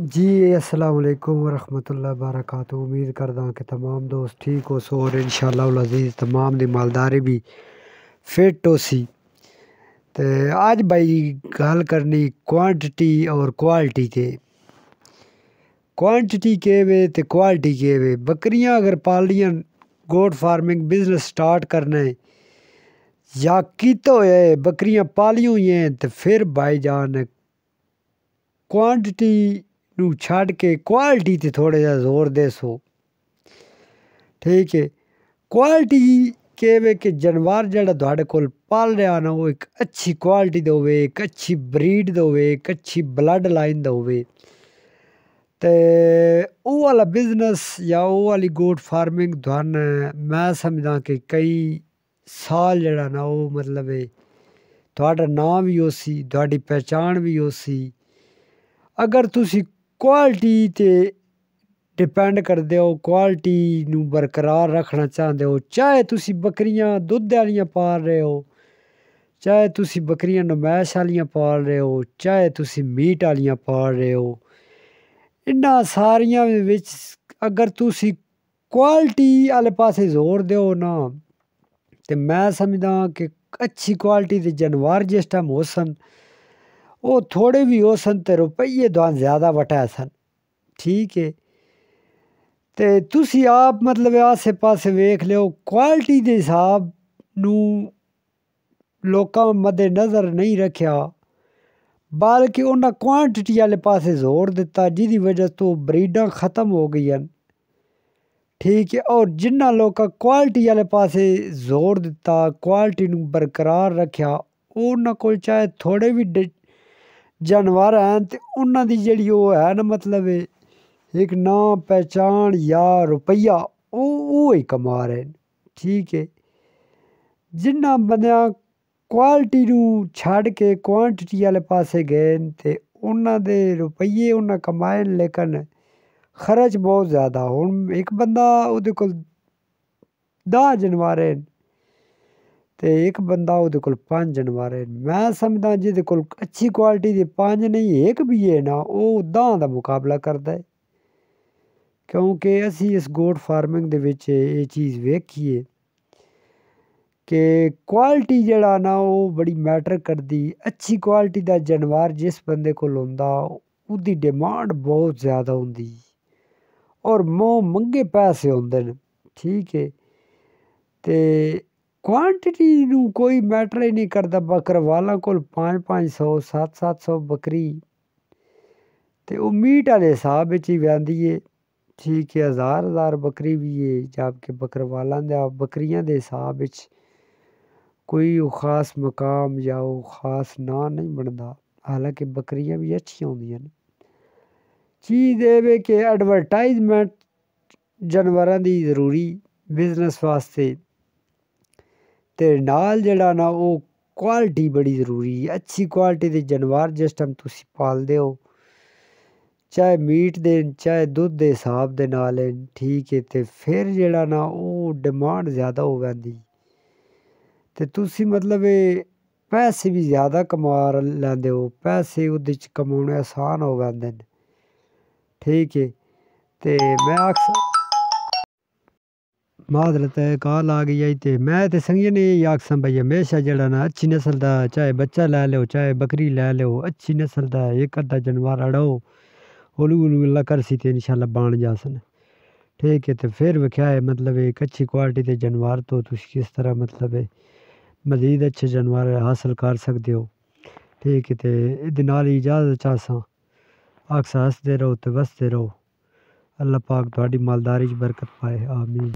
जी असलकम वरहमल वरक उम्मीद करदा कि तमाम दोस्त ठीक हो सो और इन अजीज़ तमाम दी मालदारी भी फिट हो सी तो अज भाई गल करनी क्वांटिटी और क्वालिटी के क्वांटिटी के वे तो क्वालिटी के वे बकरियां अगर पालियां गोट फार्मिंग बिजनेस स्टार्ट करना है या कीता है बकरियां पाली हुई हैं तो फिर भाई जान क्वांटिटी ਨੂੰ ਛੱਡ ਕੇ ਕੁਆਲਿਟੀ ਤੇ ਥੋੜਾ ਜਿਹਾ ਜ਼ੋਰ ਦੇ ਸੋ ਠੀਕ ਹੈ ਕੁਆਲਿਟੀ ਕਿਵੇਂ ਕਿ ਜਾਨਵਰ ਜਿਹੜਾ ਤੁਹਾਡੇ ਕੋਲ ਪਾਲ ਰਿਹਾ ਨਾ ਉਹ ਇੱਕ ਅੱਛੀ ਕੁਆਲਿਟੀ ਦਾ ਹੋਵੇ ਇੱਕ ਅੱਛੀ ਬਰੀਡ ਦਾ ਹੋਵੇ ਇੱਕ ਅੱਛੀ ਬਲੱਡ ਲਾਈਨ ਦਾ ਹੋਵੇ ਤੇ ਉਹ ਵਾਲਾ ਬਿਜ਼ਨਸ ਜਾਂ ਉਹ ਵਾਲੀ ਗੋਟ ਫਾਰਮਿੰਗ ਧਨ ਮੈਂ ਸਮਝਦਾ ਕਿ ਕਈ ਸਾਲ ਜਿਹੜਾ ਨਾ ਉਹ ਮਤਲਬ ਹੈ ਤੁਹਾਡਾ ਨਾਮ ਵੀ ਉਸੀ ਤੁਹਾਡੀ ਪਛਾਣ ਵੀ ਉਸੀ ਅਗਰ ਤੁਸੀਂ क्वालिटी से डिपेंड करते हो क्वालिटी बरकरार रखना चाहते हो चाहे तुम बकरिया दुध आलिय पाल रहे हो चाहे तुम बकरियां नमैश आलिया पाल रहे हो चाहे तुम मीट आलिया पाल रहे हो इन सारिया अगर ती क्वालिटी आले पास जोर दौ ना तो मैं समझदा कि अच्छी क्वालिटी के जानवर जिस टाइम हो सन वो थोड़े भी हो सन तो रुपये दुआन ज्यादा बटाए सन ठीक है तो ती आप मतलब आसे पास वेख लो क्वालिटी के हिसाब न लोगों मद्देनज़र नहीं रखा बल्कि उन्हें क्वानटिटी आए पास जोर दिता जिंद वजह तो ब्रीडा ख़त्म हो गई ठीक है और जिन्हों लोग क्वालिटी आए पास जोर दिता क्वालिटी बरकरार रखा उन्होंने को चाहे थोड़े भी डि जानवर हैं तो उन्होंने जी है ना मतलब एक ना पहचान या रुपया ही कमा रहे ठीक है जिन्हों बंदा क्वालिटी नूं छड्ड के क्वानटिटी आह्ले पास गए तो उन्होंने रुपये उन्हें कमाए लेकिन खर्च बहुत ज्यादा हूँ एक बंदा वो को दाह् जानवर है तो एक बंदा वो को पंज मैं महाराज समझदा जिद को अच्छी क्वालिटी के पंज नहीं एक भी है ना वो उदा का मुकाबला करता है क्योंकि असी इस गोट फार्मिंग दे चीज वेखी कि क्वालिटी जड़ा ना वो बड़ी मैटर करती अच्छी क्वालिटी का जानवर जिस बंद को डिमांड बहुत ज्यादा होंगी और मोह मंगे पैसे आते हैं ठीक है तो क्वांटिटी ਨੂੰ ਕੋਈ ਮੈਟਰ ਹੀ ਨਹੀਂ ਕਰਦਾ ਬੱਕਰਵਾਲਾ ਕੋਲ 5-500 7-700 ਬੱਕਰੀ ਤੇ ਉਹ ਮੀਟ ਵਾਲੇ ਹਿਸਾਬ ਵਿੱਚ ਹੀ ਵੰਦੀ ਏ ਠੀਕ ਹੈ ਹਜ਼ਾਰ ਹਜ਼ਾਰ ਬੱਕਰੀ ਵੀ ਏ ਜਦਕਿ ਬੱਕਰਵਾਲਾਂ ਦੇ ਬੱਕਰੀਆਂ ਦੇ ਹਿਸਾਬ ਵਿੱਚ कोई खास मकाम या वो खास ना नहीं बनता हालांकि बकरियां भी अच्छी होंगे चीज़ ये कि एडवरटाइजमेंट जानवरों की जरूरी बिजनेस वास्ते ਤੇ ਨਾਲ ਜਿਹੜਾ ਨਾ ਉਹ ਕੁਆਲਿਟੀ ਬੜੀ ਜ਼ਰੂਰੀ ਹੈ ਅੱਛੀ ਕੁਆਲਿਟੀ ਦੇ ਜਾਨਵਰ ਜਿਸ ਟਾਈਮ ਤੁਸੀਂ ਪਾਲਦੇ ਹੋ ਚਾਹੇ ਮੀਟ ਦੇ ਚਾਹੇ ਦੁੱਧ ਦੇ ਹਿਸਾਬ ਦੇ ਨਾਲ ਠੀਕ ਹੈ ਤੇ ਫਿਰ ਜਿਹੜਾ ਨਾ ਉਹ ਡਿਮਾਂਡ ਜ਼ਿਆਦਾ ਹੋ ਜਾਂਦੀ ਤੇ ਤੁਸੀਂ ਮਤਲਬ ਇਹ ਪੈਸੇ ਵੀ ਜ਼ਿਆਦਾ ਕਮਾ ਲੈਂਦੇ ਹੋ ਪੈਸੇ ਉਹਦੇ 'ਚ ਕਮਾਉਣੇ ਆਸਾਨ ਹੋ ਜਾਂਦੇ ਨੇ ਠੀਕ ਹੈ ਤੇ ਮੈਂ ਅਕਸਰ माजरत है काल आ गई आई ते मैं ते ने यही आखसम भाई हमेशा जड़ा ना अच्छी नस्ल का चाहे बच्चा लै लो चाहे बकरी लै लो अच्छी नस्ल का एक अद्धा जानवर अड़ो ओलू ओलू अल्लाह करसी इन शाला बन सन ठीक है तो फिर वेख्या है मतलब एक अच्छी क्वालिटी के जानवर तो तुम किस तरह मतलब मजीद अच्छे जानवर हासिल कर सकते हो ठीक है तो ये इजाजत चाहसा आखसा हसते रहो तो बसते रहो अल्लाह पाक थोड़ी मालदारी बरकत पाए आमीन